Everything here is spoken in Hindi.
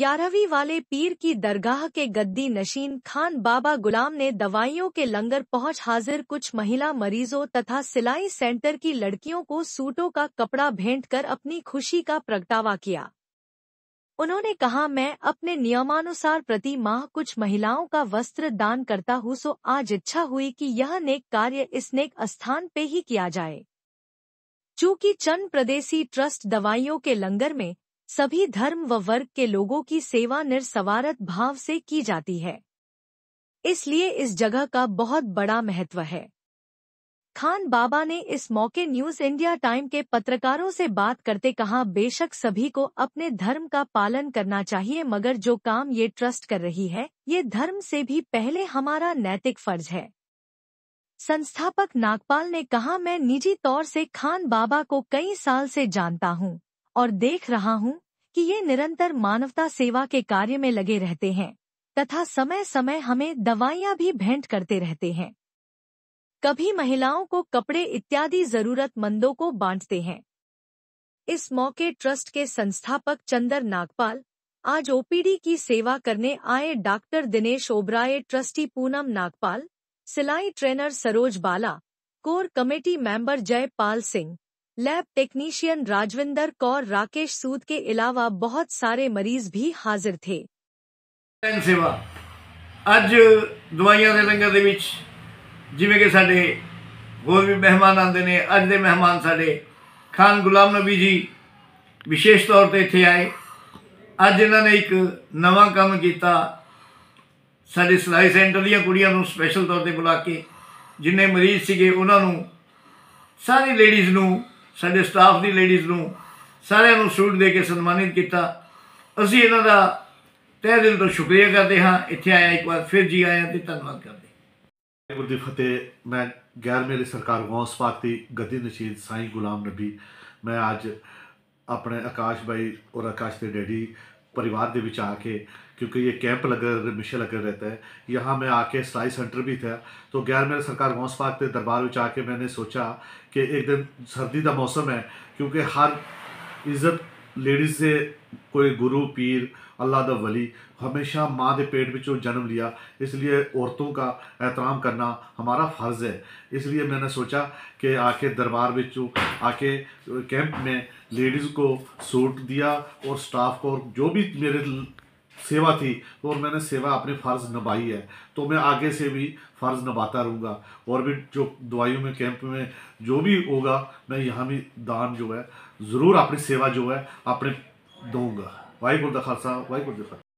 ग्यारहवीं वाले पीर की दरगाह के गद्दी नशीन खान बाबा गुलाम ने दवाइयों के लंगर पहुंच हाजिर कुछ महिला मरीजों तथा सिलाई सेंटर की लड़कियों को सूटों का कपड़ा भेंट कर अपनी खुशी का प्रगटावा किया उन्होंने कहा मैं अपने नियमानुसार प्रति माह कुछ महिलाओं का वस्त्र दान करता हूँ सो आज इच्छा हुई कि यह नेक कार्य इस नेक स्थान पे ही किया जाए चूंकि चंद प्रदेशी ट्रस्ट दवाइयों के लंगर में सभी धर्म व वर्ग के लोगों की सेवा निरसवारत भाव से की जाती है इसलिए इस जगह का बहुत बड़ा महत्व है खान बाबा ने इस मौके न्यूज इंडिया टाइम के पत्रकारों से बात करते कहा बेशक सभी को अपने धर्म का पालन करना चाहिए मगर जो काम ये ट्रस्ट कर रही है ये धर्म से भी पहले हमारा नैतिक फर्ज है संस्थापक नागपाल ने कहा मैं निजी तौर से खान बाबा को कई साल से जानता हूँ और देख रहा हूँ कि ये निरंतर मानवता सेवा के कार्य में लगे रहते हैं तथा समय समय हमें दवाइयाँ भी भेंट करते रहते हैं कभी महिलाओं को कपड़े इत्यादि जरूरतमंदों को बांटते हैं इस मौके ट्रस्ट के संस्थापक चंदर नागपाल आज ओपीडी की सेवा करने आए डॉक्टर दिनेश ओबराय ट्रस्टी पूनम नागपाल सिलाई trainer Saroj Bala core committee member Jaipal Singh lab technician Rajwinder Kaur Rakesh Sood के अलावा बहुत सारे मरीज भी हाजिर थे सेवा दवाइया के लंगर जिमें कि साढ़े होर भी मेहमान आते हैं अज के मेहमान साढ़े खान गुलाम नबी जी विशेष तौर पर इतने आए अज इन्ह ने एक नव काम किया साढ़े सिलाई सेंटर दुड़ियों स्पैशल तौर पर बुला के जिन्हें मरीज सके उन्होंने सारी लेडीज़ ਸਾਡੇ ਸਟਾਫ ਦੀ ਲੇਡੀਜ਼ ਨੂੰ ਸਾਰਿਆਂ ਨੂੰ ਸੂਟ ਦੇ ਕੇ ਸਨਮਾਨਿਤ ਕੀਤਾ ਅਸੀਂ ਇਹਨਾਂ ਦਾ ਤਹਿ ਦਿਲ ਤੋਂ ਸ਼ੁਕਰੀਆ ਕਰਦੇ ਹਾਂ ਇੱਥੇ ਆਇਆ ਇੱਕ ਵਾਰ ਫਿਰ ਜੀ ਆਇਆ ਤੇ ਧੰਨਵਾਦ ਕਰਦੇ ਗੁਰਦੀ ਫਤਿਹ ਮੈਂ ਗੈਰ ਮੇਰੀ ਸਰਕਾਰ ਗੌਸ ਪਾਕ ਦੀ ਗੱਦੀ ਨਸ਼ੀਦ ਸਾਈ ਗੁਲਾਮ ਨਬੀ ਮੈਂ ਅੱਜ ਆਪਣੇ ਆਕਾਸ਼ ਭਾਈ ਔਰ ਆਕਾਸ਼ ਦੇ ਡੈਡੀ परिवार के ਵਿੱਚ आके क्योंकि ये कैंप लगा मिशन लगे रहता है यहाँ मैं आके सिलाई सेंटर भी था तो गैर मेरे सरकार गौस पाक के दरबार में आके मैंने सोचा कि एक दिन सर्दी का मौसम है क्योंकि हर इज्जत लेडीज़ से कोई गुरु पीर अल्लाह वली हमेशा माँ के पेट में जन्म लिया इसलिए औरतों का एहतराम करना हमारा फ़र्ज़ है इसलिए मैंने सोचा कि आके दरबार में आके कैंप में लेडीज़ को सूट दिया और स्टाफ को और जो भी मेरे सेवा थी और मैंने सेवा अपने फ़र्ज़ निभाई है तो मैं आगे से भी फ़र्ज़ निभाता रहूँगा और भी जो दवाइयों में कैंप में जो भी होगा मैं यहाँ भी दान जो है ज़रूर अपनी सेवा जो है अपने ਦਊਂਗਾ ਵਾਹਿਗੁਰੂ ਦਾ ਖਾਲਸਾ ਵਾਹਿਗੁਰੂ ਜੀ ਫਤਿਹ